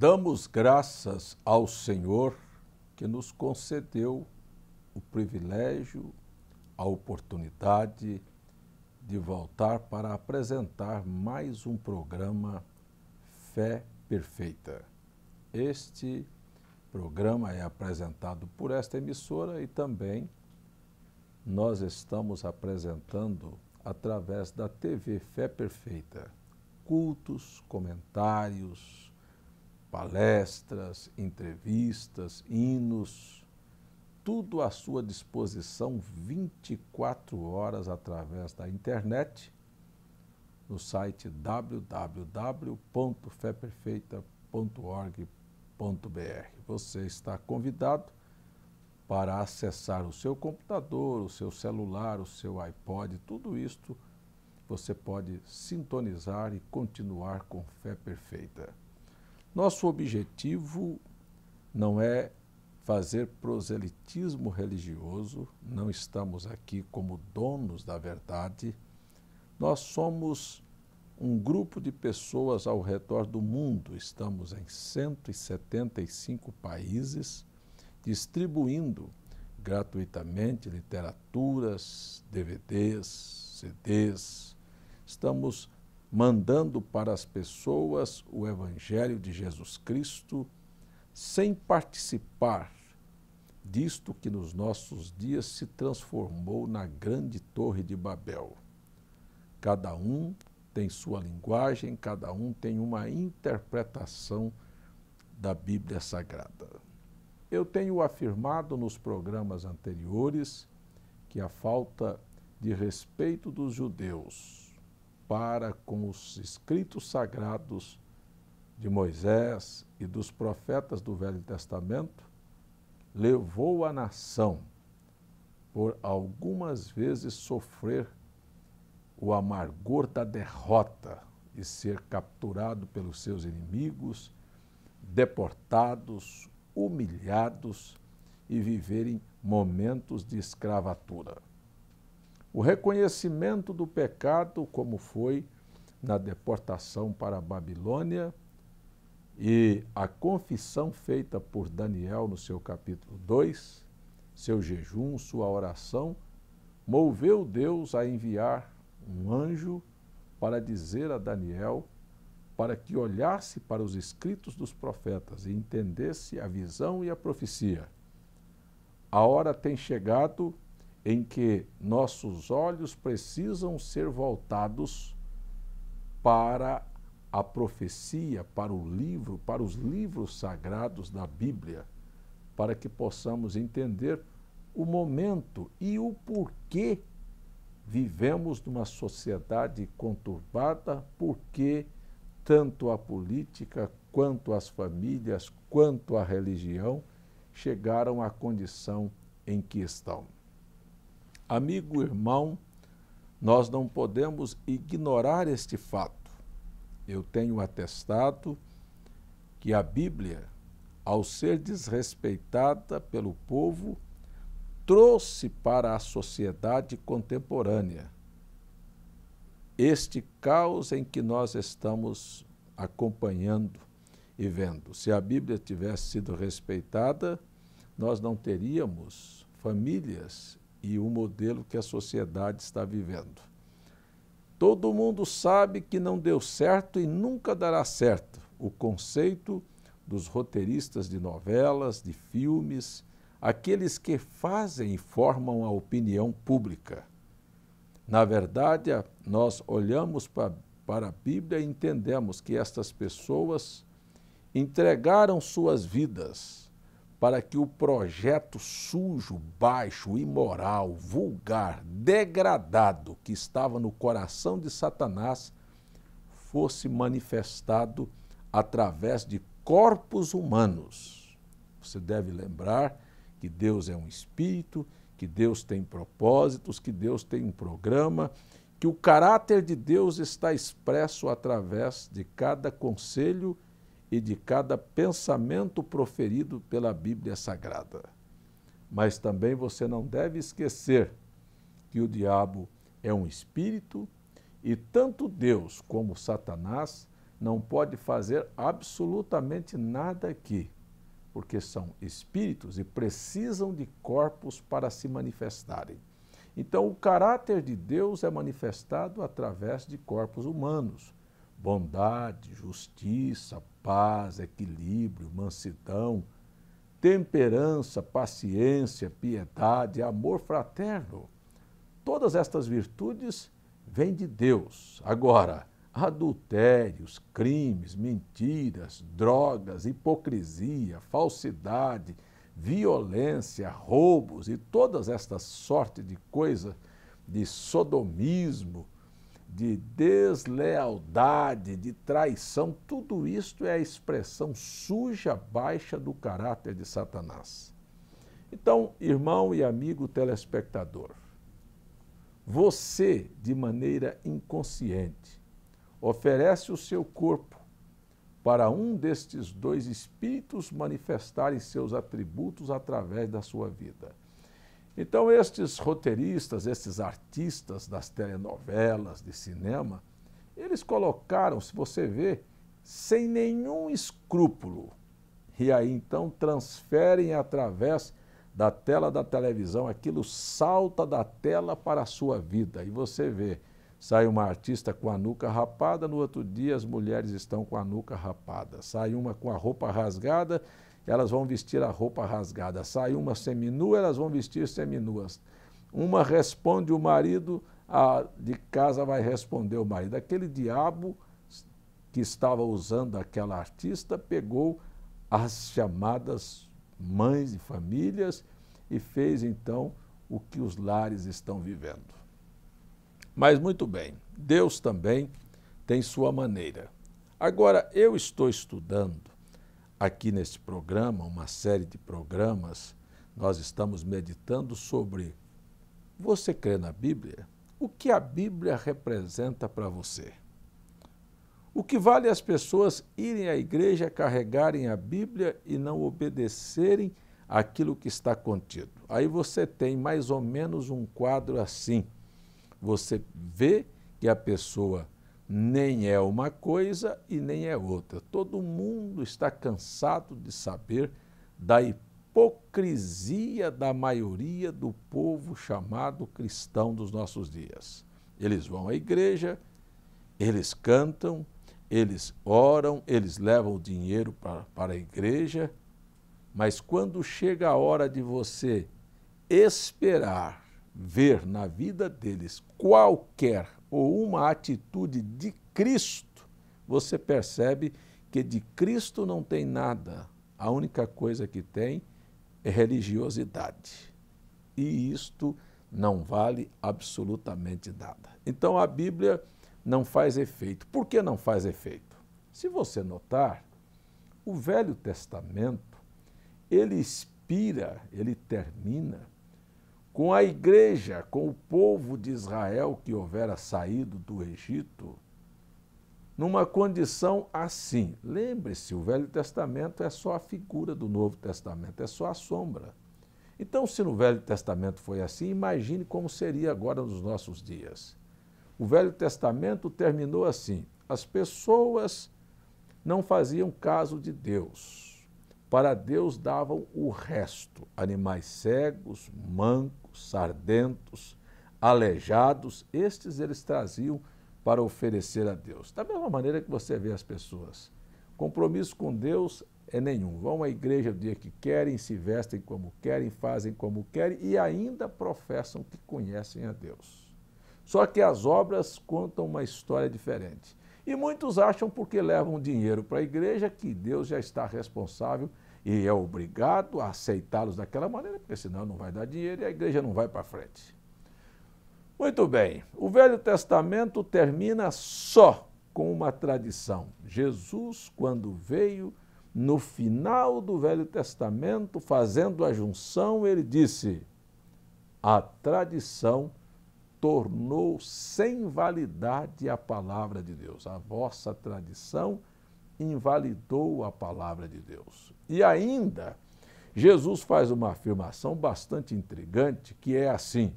Damos graças ao Senhor que nos concedeu o privilégio, a oportunidade de voltar para apresentar mais um programa Fé Perfeita. Este programa é apresentado por esta emissora e também nós estamos apresentando através da TV Fé Perfeita cultos, comentários, palestras, entrevistas, hinos, tudo à sua disposição 24 horas através da internet no site www.feperfeita.org.br. Você está convidado para acessar o seu computador, o seu celular, o seu iPod, tudo isto você pode sintonizar e continuar com fé perfeita. Nosso objetivo não é fazer proselitismo religioso, não estamos aqui como donos da verdade. Nós somos um grupo de pessoas ao redor do mundo, estamos em 175 países, distribuindo gratuitamente literaturas, DVDs, CDs. Estamos mandando para as pessoas o Evangelho de Jesus Cristo, sem participar disto que nos nossos dias se transformou na grande Torre de Babel. Cada um tem sua linguagem, cada um tem uma interpretação da Bíblia Sagrada. Eu tenho afirmado nos programas anteriores que a falta de respeito dos judeus compara com os escritos sagrados de Moisés e dos profetas do Velho Testamento, levou a nação por algumas vezes sofrer o amargor da derrota e ser capturado pelos seus inimigos, deportados, humilhados e viverem momentos de escravatura. O reconhecimento do pecado, como foi na deportação para a Babilônia, e a confissão feita por Daniel no seu capítulo 2, seu jejum, sua oração, moveu Deus a enviar um anjo para dizer a Daniel para que olhasse para os escritos dos profetas e entendesse a visão e a profecia. A hora tem chegado em que nossos olhos precisam ser voltados para a profecia, para o livro, para os livros sagrados da Bíblia, para que possamos entender o momento e o porquê vivemos numa sociedade conturbada, porque tanto a política quanto as famílias, quanto a religião chegaram à condição em que estão. Amigo irmão, nós não podemos ignorar este fato. Eu tenho atestado que a Bíblia, ao ser desrespeitada pelo povo, trouxe para a sociedade contemporânea este caos em que nós estamos acompanhando e vendo. Se a Bíblia tivesse sido respeitada, nós não teríamos famílias e o modelo que a sociedade está vivendo. Todo mundo sabe que não deu certo e nunca dará certo o conceito dos roteiristas de novelas, de filmes, aqueles que fazem e formam a opinião pública. Na verdade, nós olhamos para, para a Bíblia e entendemos que estas pessoas entregaram suas vidas para que o projeto sujo, baixo, imoral, vulgar, degradado que estava no coração de Satanás fosse manifestado através de corpos humanos. Você deve lembrar que Deus é um espírito, que Deus tem propósitos, que Deus tem um programa, que o caráter de Deus está expresso através de cada conselho e de cada pensamento proferido pela Bíblia Sagrada. Mas também você não deve esquecer que o diabo é um espírito e tanto Deus como Satanás não pode fazer absolutamente nada aqui, porque são espíritos e precisam de corpos para se manifestarem. Então, o caráter de Deus é manifestado através de corpos humanos. Bondade, justiça, paz, equilíbrio, mansidão, temperança, paciência, piedade, amor fraterno. Todas estas virtudes vêm de Deus. Agora, adultérios, crimes, mentiras, drogas, hipocrisia, falsidade, violência, roubos e todas estas sortes de coisas de sodomismo, de deslealdade, de traição, tudo isto é a expressão suja, baixa do caráter de Satanás. Então, irmão e amigo telespectador, você, de maneira inconsciente, oferece o seu corpo para um destes dois espíritos manifestarem seus atributos através da sua vida. Então, estes roteiristas, estes artistas das telenovelas, de cinema, eles colocaram, se você vê, sem nenhum escrúpulo. E aí então transferem através da tela da televisão, aquilo salta da tela para a sua vida. E você vê, sai uma artista com a nuca rapada, no outro dia as mulheres estão com a nuca rapada. Sai uma com a roupa rasgada elas vão vestir a roupa rasgada. Sai uma seminua, elas vão vestir seminuas. Uma responde o marido, a de casa vai responder o marido. Aquele diabo que estava usando aquela artista pegou as chamadas mães e famílias e fez então o que os lares estão vivendo. Mas muito bem, Deus também tem sua maneira. Agora, eu estou estudando aqui neste programa, uma série de programas, nós estamos meditando sobre você crê na Bíblia? O que a Bíblia representa para você? O que vale as pessoas irem à igreja, carregarem a Bíblia e não obedecerem aquilo que está contido? Aí você tem mais ou menos um quadro assim. Você vê que a pessoa nem é uma coisa e nem é outra. Todo mundo está cansado de saber da hipocrisia da maioria do povo chamado cristão dos nossos dias. Eles vão à igreja, eles cantam, eles oram, eles levam o dinheiro para, para a igreja, mas quando chega a hora de você esperar ver na vida deles qualquer ou uma atitude de Cristo, você percebe que de Cristo não tem nada. A única coisa que tem é religiosidade. E isto não vale absolutamente nada. Então a Bíblia não faz efeito. Por que não faz efeito? Se você notar, o Velho Testamento ele expira, ele termina com a igreja, com o povo de Israel que houvera saído do Egito, numa condição assim. Lembre-se, o Velho Testamento é só a figura do Novo Testamento, é só a sombra. Então, se no Velho Testamento foi assim, imagine como seria agora nos nossos dias. O Velho Testamento terminou assim: as pessoas não faziam caso de Deus para Deus davam o resto: animais cegos, mancos, sardentos, aleijados, estes eles traziam para oferecer a Deus. Da mesma maneira que você vê as pessoas. Compromisso com Deus é nenhum. Vão à igreja o dia que querem, se vestem como querem, fazem como querem e ainda professam que conhecem a Deus. Só que as obras contam uma história diferente. E muitos acham porque levam dinheiro para a igreja que Deus já está responsável e é obrigado a aceitá-los daquela maneira, porque senão não vai dar dinheiro e a igreja não vai para frente. Muito bem, o Velho Testamento termina só com uma tradição. Jesus, quando veio, no final do Velho Testamento, fazendo a junção, ele disse: a tradição tornou sem validade a palavra de Deus. A vossa tradição invalidou a palavra de Deus. E ainda, Jesus faz uma afirmação bastante intrigante, que é assim: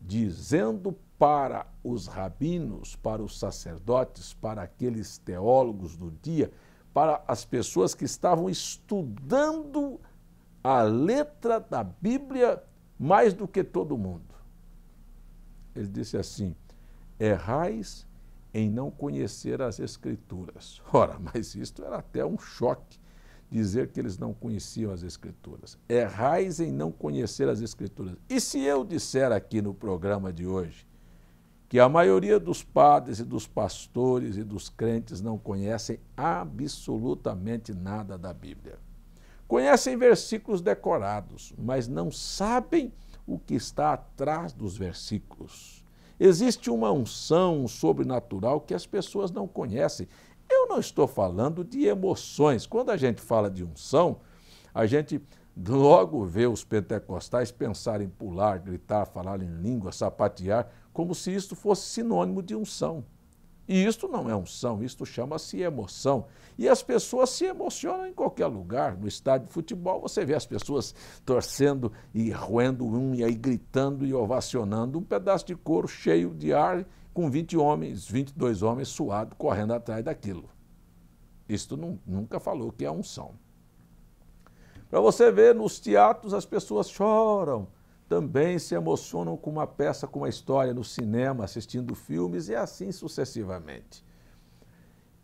dizendo para os rabinos, para os sacerdotes, para aqueles teólogos do dia, para as pessoas que estavam estudando a letra da Bíblia mais do que todo mundo. Ele disse assim: errais em não conhecer as Escrituras. Ora, mas isto era até um choque dizer que eles não conheciam as Escrituras. Errais em não conhecer as Escrituras. E se eu disser aqui no programa de hoje que a maioria dos padres e dos pastores e dos crentes não conhecem absolutamente nada da Bíblia? Conhecem versículos decorados, mas não sabem o que está atrás dos versículos. Existe uma unção sobrenatural que as pessoas não conhecem. Eu não estou falando de emoções. Quando a gente fala de unção, a gente logo vê os pentecostais pensarem em pular, gritar, falar em língua, sapatear, como se isso fosse sinônimo de unção. E isto não é unção, isto chama-se emoção. E as pessoas se emocionam em qualquer lugar. No estádio de futebol, você vê as pessoas torcendo e roendo um e aí gritando e ovacionando um pedaço de couro cheio de ar, com 20 homens, 22 homens suados correndo atrás daquilo. Isto não, nunca falou que é unção. Para você ver, nos teatros as pessoas choram, também se emocionam com uma peça, com uma história no cinema, assistindo filmes e assim sucessivamente.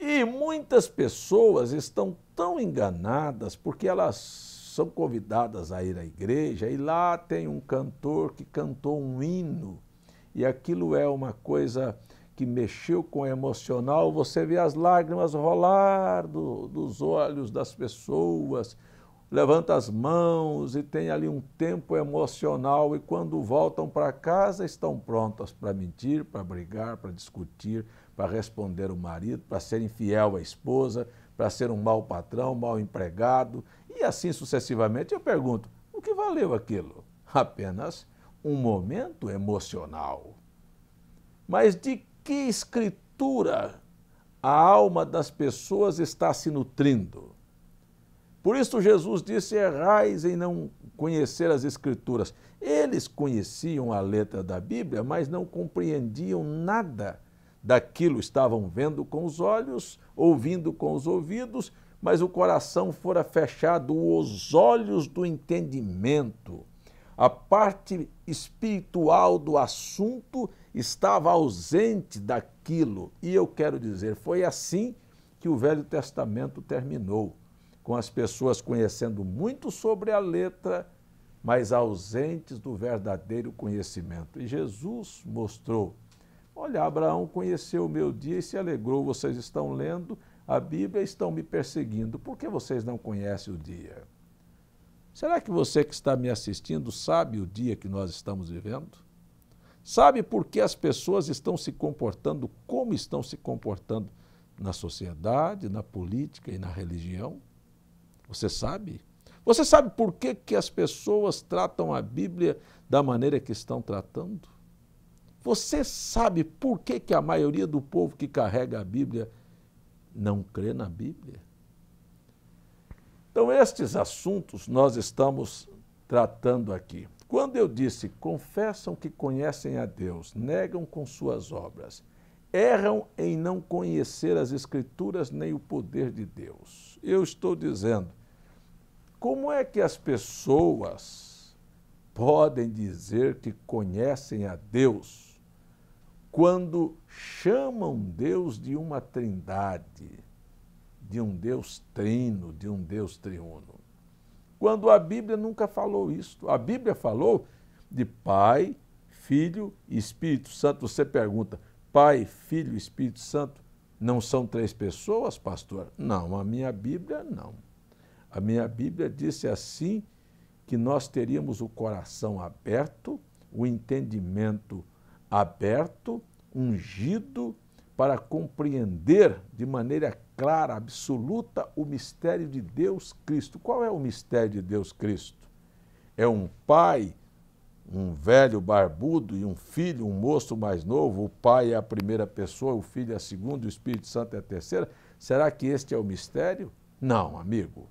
E muitas pessoas estão tão enganadas porque elas são convidadas a ir à igreja e lá tem um cantor que cantou um hino e aquilo é uma coisa que mexeu com o emocional, você vê as lágrimas rolar do, dos olhos das pessoas levanta as mãos e tem ali um tempo emocional e quando voltam para casa estão prontas para mentir, para brigar, para discutir, para responder o marido, para ser infiel à esposa, para ser um mau patrão, mau empregado e assim sucessivamente. Eu pergunto, o que valeu aquilo? Apenas um momento emocional. Mas de que escritura a alma das pessoas está se nutrindo? Por isso Jesus disse: errais em não conhecer as Escrituras. Eles conheciam a letra da Bíblia, mas não compreendiam nada daquilo. Estavam vendo com os olhos, ouvindo com os ouvidos, mas o coração fora fechado, os olhos do entendimento. A parte espiritual do assunto estava ausente daquilo. E eu quero dizer, foi assim que o Velho Testamento terminou com as pessoas conhecendo muito sobre a letra, mas ausentes do verdadeiro conhecimento. E Jesus mostrou: Olha, Abraão conheceu o meu dia e se alegrou. Vocês estão lendo a Bíblia e estão me perseguindo. Por que vocês não conhecem o dia? Será que você que está me assistindo sabe o dia que nós estamos vivendo? Sabe por que as pessoas estão se comportando como estão se comportando na sociedade, na política e na religião? Você sabe? Você sabe por que, que as pessoas tratam a Bíblia da maneira que estão tratando? Você sabe por que, que a maioria do povo que carrega a Bíblia não crê na Bíblia? Então, estes assuntos nós estamos tratando aqui. Quando eu disse confessam que conhecem a Deus, negam com suas obras, erram em não conhecer as Escrituras nem o poder de Deus, eu estou dizendo como é que as pessoas podem dizer que conhecem a Deus quando chamam Deus de uma trindade, de um Deus trino, de um Deus triuno? Quando a Bíblia nunca falou isso. A Bíblia falou de Pai, Filho e Espírito Santo. Você pergunta, Pai, Filho e Espírito Santo não são três pessoas, pastor? Não, a minha Bíblia não. A minha Bíblia disse assim que nós teríamos o coração aberto, o entendimento aberto, ungido para compreender de maneira clara, absoluta o mistério de Deus Cristo. Qual é o mistério de Deus Cristo? É um pai, um velho barbudo e um filho, um moço mais novo. O pai é a primeira pessoa, o filho é a segunda, o Espírito Santo é a terceira. Será que este é o mistério? Não, amigo.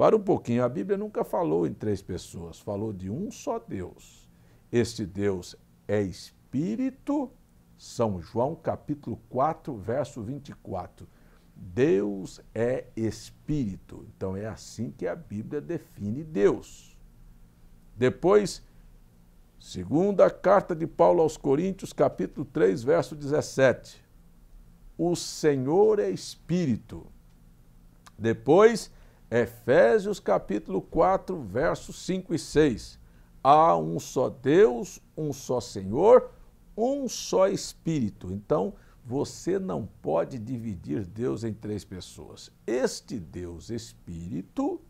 Para um pouquinho, a Bíblia nunca falou em três pessoas, falou de um só Deus. Este Deus é Espírito, São João capítulo 4, verso 24. Deus é Espírito. Então é assim que a Bíblia define Deus. Depois, segunda carta de Paulo aos Coríntios, capítulo 3, verso 17. O Senhor é Espírito. Depois, Efésios capítulo 4, versos 5 e 6. Há um só Deus, um só Senhor, um só Espírito. Então, você não pode dividir Deus em três pessoas. Este Deus Espírito,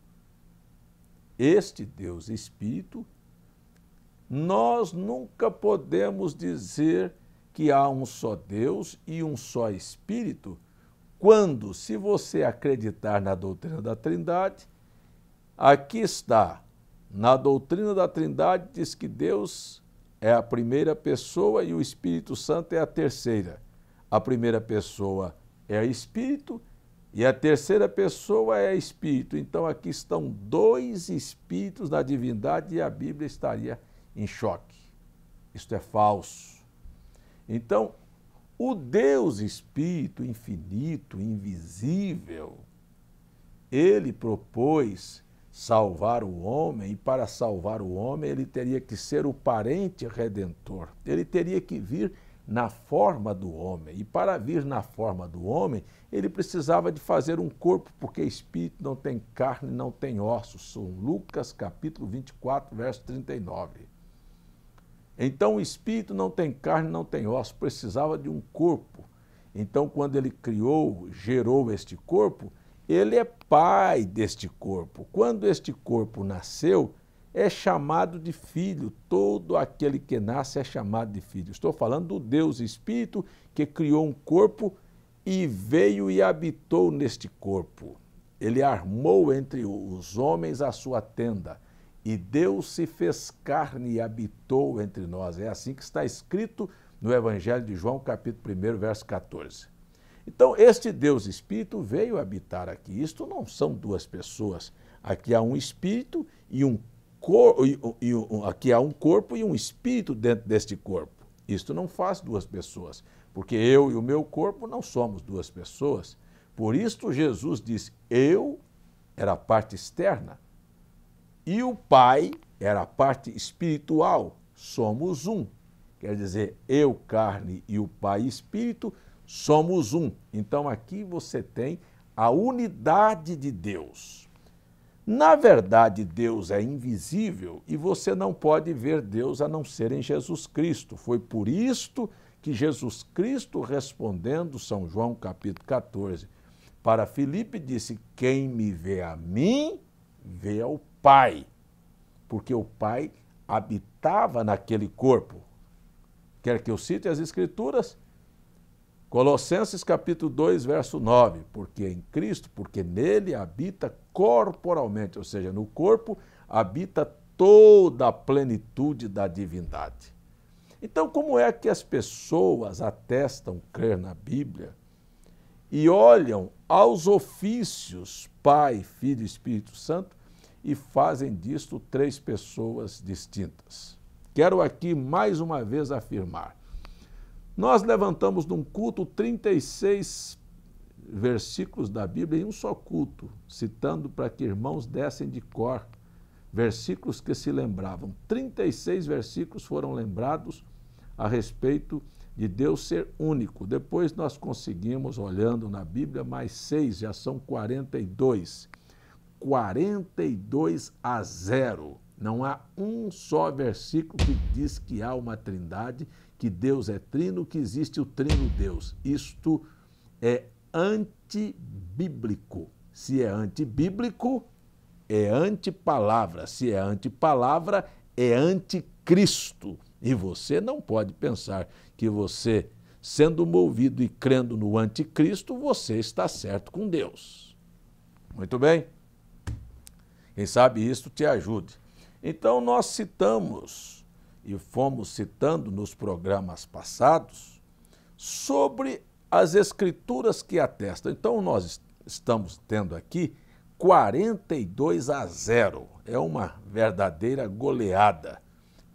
este Deus Espírito, nós nunca podemos dizer que há um só Deus e um só Espírito, quando, se você acreditar na doutrina da Trindade, aqui está. Na doutrina da Trindade diz que Deus é a primeira pessoa e o Espírito Santo é a terceira. A primeira pessoa é Espírito e a terceira pessoa é Espírito. Então aqui estão dois Espíritos na divindade e a Bíblia estaria em choque. Isto é falso. Então, o Deus Espírito infinito, invisível, ele propôs salvar o homem, e para salvar o homem ele teria que ser o parente redentor. Ele teria que vir na forma do homem. E para vir na forma do homem, ele precisava de fazer um corpo, porque espírito não tem carne, não tem ossos. São Lucas capítulo 24, verso 39. Então o espírito não tem carne, não tem osso, precisava de um corpo. Então, quando ele criou, gerou este corpo, ele é pai deste corpo. Quando este corpo nasceu, é chamado de filho. Todo aquele que nasce é chamado de filho. Estou falando do Deus Espírito que criou um corpo e veio e habitou neste corpo. Ele armou entre os homens a sua tenda. E Deus se fez carne e habitou entre nós. É assim que está escrito no Evangelho de João, capítulo 1, verso 14. Então, este Deus Espírito veio habitar aqui. Isto não são duas pessoas. Aqui há um espírito e um corpo, aqui há um corpo e um espírito dentro deste corpo. Isto não faz duas pessoas, porque eu e o meu corpo não somos duas pessoas. Por isto Jesus diz: eu era a parte externa, e o Pai era a parte espiritual, somos um. Quer dizer, eu, carne e o Pai, espírito, somos um. Então aqui você tem a unidade de Deus. Na verdade, Deus é invisível e você não pode ver Deus a não ser em Jesus Cristo. Foi por isto que Jesus Cristo, respondendo São João capítulo 14, para Filipe disse: Quem me vê a mim, vê ao Pai, porque o Pai habitava naquele corpo. Quer que eu cite as Escrituras? Colossenses capítulo 2, verso 9, porque em Cristo, porque nele habita corporalmente, ou seja, no corpo habita toda a plenitude da divindade. Então, como é que as pessoas atestam crer na Bíblia e olham aos ofícios Pai, Filho e Espírito Santo e fazem disto três pessoas distintas. Quero aqui mais uma vez afirmar: nós levantamos num culto 36 versículos da Bíblia em um só culto, citando para que irmãos dessem de cor versículos que se lembravam. 36 versículos foram lembrados a respeito de Deus ser único. Depois nós conseguimos, olhando na Bíblia, mais seis, já são 42. 42 a 0. Não há um só versículo que diz que há uma trindade, que Deus é trino, que existe o trino Deus. Isto é antibíblico. Se é antibíblico, é antipalavra. Se é antipalavra, é anticristo. E você não pode pensar que você, sendo movido e crendo no anticristo, você está certo com Deus. Muito bem? Quem sabe isto te ajude. Então, nós citamos e fomos citando nos programas passados sobre as escrituras que atestam. Então, nós estamos tendo aqui 42 a 0. É uma verdadeira goleada.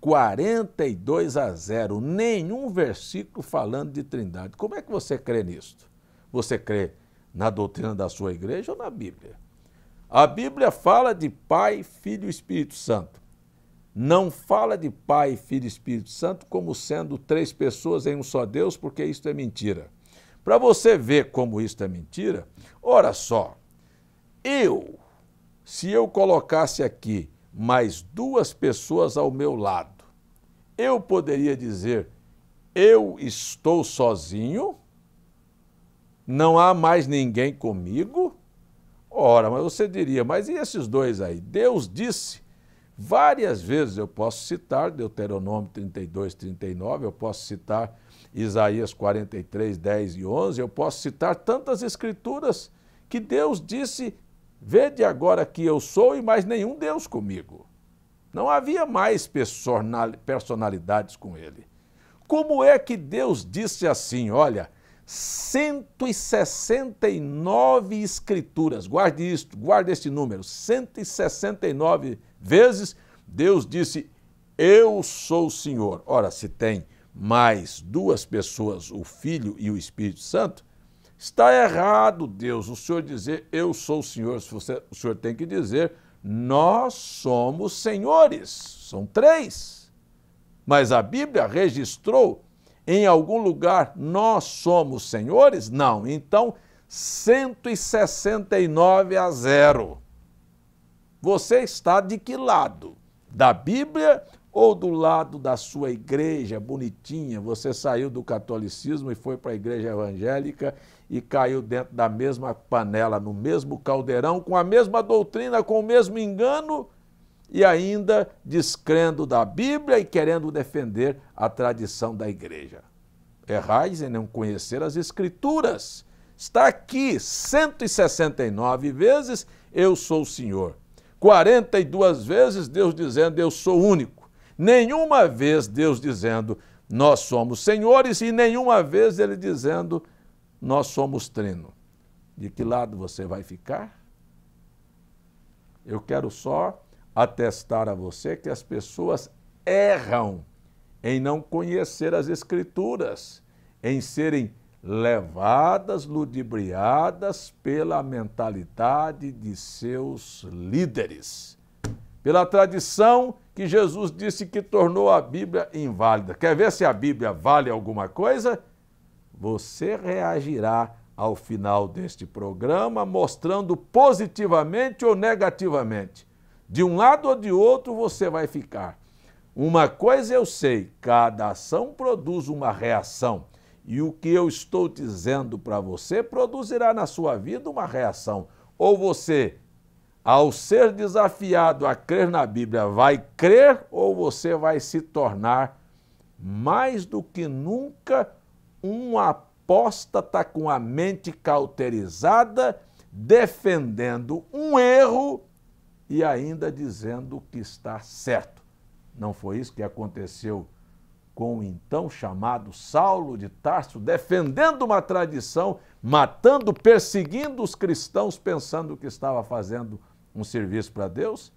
42 a 0. Nenhum versículo falando de Trindade. Como é que você crê nisto? Você crê na doutrina da sua igreja ou na Bíblia? A Bíblia fala de Pai, Filho e Espírito Santo. Não fala de Pai, Filho e Espírito Santo como sendo três pessoas em um só Deus, porque isso é mentira. Para você ver como isso é mentira, ora só, eu, se eu colocasse aqui mais duas pessoas ao meu lado, eu poderia dizer, eu estou sozinho, não há mais ninguém comigo, hora, mas você diria, mas e esses dois aí? Deus disse várias vezes, eu posso citar Deuteronômio 32, 39, eu posso citar Isaías 43, 10 e 11, eu posso citar tantas escrituras que Deus disse: Vede agora que eu sou e mais nenhum Deus comigo. Não havia mais personalidades com ele. Como é que Deus disse assim? Olha, 169 escrituras. Guarde isto, guarde este número. 169 vezes Deus disse: Eu sou o Senhor. Ora, se tem mais duas pessoas, o Filho e o Espírito Santo, está errado, Deus, o Senhor dizer: Eu sou o Senhor. Se você, o Senhor tem que dizer: Nós somos senhores. São três. Mas a Bíblia registrou em algum lugar nós somos senhores? Não. Então, 169 a 0. Você está de que lado? Da Bíblia ou do lado da sua igreja bonitinha? Você saiu do catolicismo e foi para a igreja evangélica e caiu dentro da mesma panela, no mesmo caldeirão, com a mesma doutrina, com o mesmo engano e ainda descrendo da Bíblia e querendo defender a tradição da igreja. Errais em não conhecer as Escrituras. Está aqui 169 vezes: Eu sou o Senhor. 42 vezes Deus dizendo: Eu sou único. Nenhuma vez Deus dizendo: Nós somos senhores, e nenhuma vez Ele dizendo: Nós somos trino. De que lado você vai ficar? Eu quero só atestar a você que as pessoas erram em não conhecer as Escrituras, em serem levadas, ludibriadas pela mentalidade de seus líderes, pela tradição que Jesus disse que tornou a Bíblia inválida. Quer ver se a Bíblia vale alguma coisa? Você reagirá ao final deste programa mostrando positivamente ou negativamente de um lado ou de outro você vai ficar. Uma coisa eu sei: cada ação produz uma reação. E o que eu estou dizendo para você produzirá na sua vida uma reação. Ou você, ao ser desafiado a crer na Bíblia, vai crer, ou você vai se tornar mais do que nunca um apóstata com a mente cauterizada, defendendo um erro e ainda dizendo que está certo. Não foi isso que aconteceu com o então chamado Saulo de Tarso, defendendo uma tradição, matando, perseguindo os cristãos, pensando que estava fazendo um serviço para Deus?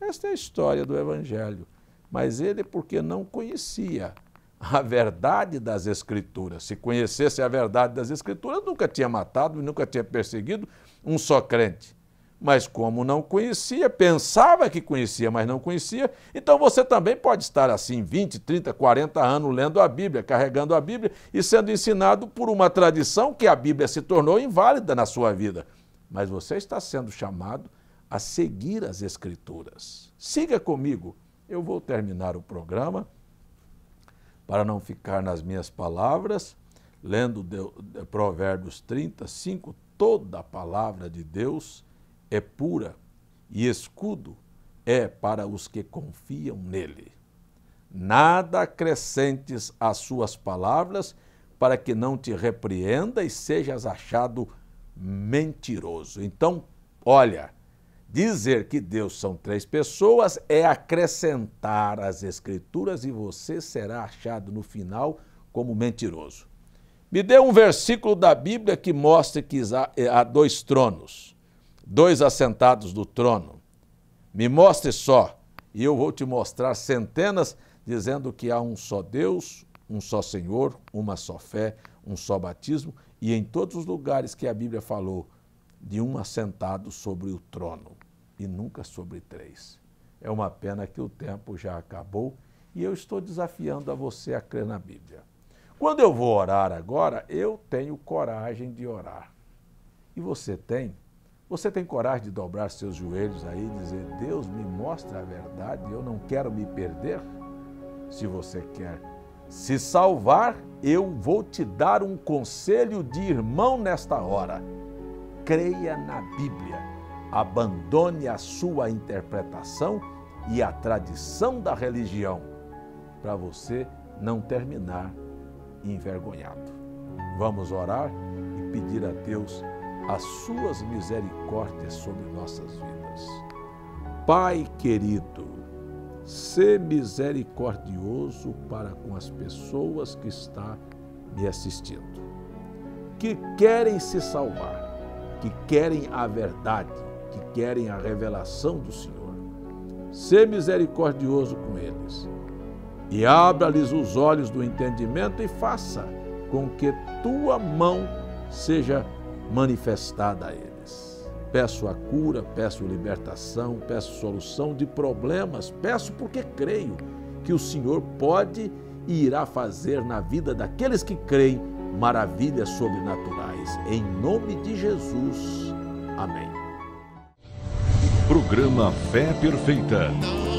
Esta é a história do Evangelho. Mas ele, porque não conhecia a verdade das Escrituras. Se conhecesse a verdade das Escrituras, nunca tinha matado, nunca tinha perseguido um só crente mas como não conhecia, pensava que conhecia, mas não conhecia, então você também pode estar assim 20, 30, 40 anos lendo a Bíblia, carregando a Bíblia e sendo ensinado por uma tradição que a Bíblia se tornou inválida na sua vida. Mas você está sendo chamado a seguir as Escrituras. Siga comigo, eu vou terminar o programa para não ficar nas minhas palavras, lendo Provérbios 35, toda a palavra de Deus é pura e escudo é para os que confiam nele. Nada acrescentes às suas palavras, para que não te repreenda e sejas achado mentiroso. Então, olha, dizer que Deus são três pessoas é acrescentar às Escrituras e você será achado no final como mentiroso. Me dê um versículo da Bíblia que mostre que há dois tronos dois assentados do trono. Me mostre só, e eu vou te mostrar centenas, dizendo que há um só Deus, um só Senhor, uma só fé, um só batismo, e em todos os lugares que a Bíblia falou, de um assentado sobre o trono, e nunca sobre três. É uma pena que o tempo já acabou e eu estou desafiando a você a crer na Bíblia. Quando eu vou orar agora, eu tenho coragem de orar. E você tem? Você tem coragem de dobrar seus joelhos aí e dizer: Deus, me mostra a verdade, eu não quero me perder? Se você quer se salvar, eu vou te dar um conselho de irmão nesta hora. Creia na Bíblia, abandone a sua interpretação e a tradição da religião, para você não terminar envergonhado. Vamos orar e pedir a Deus as suas misericórdias sobre nossas vidas. Pai querido, ser misericordioso para com as pessoas que está me assistindo, que querem se salvar, que querem a verdade, que querem a revelação do Senhor. Ser misericordioso com eles e abra-lhes os olhos do entendimento e faça com que tua mão seja manifestada a eles. Peço a cura, peço libertação, peço solução de problemas, peço porque creio que o Senhor pode e irá fazer na vida daqueles que creem maravilhas sobrenaturais. Em nome de Jesus. Amém. Programa Fé Perfeita.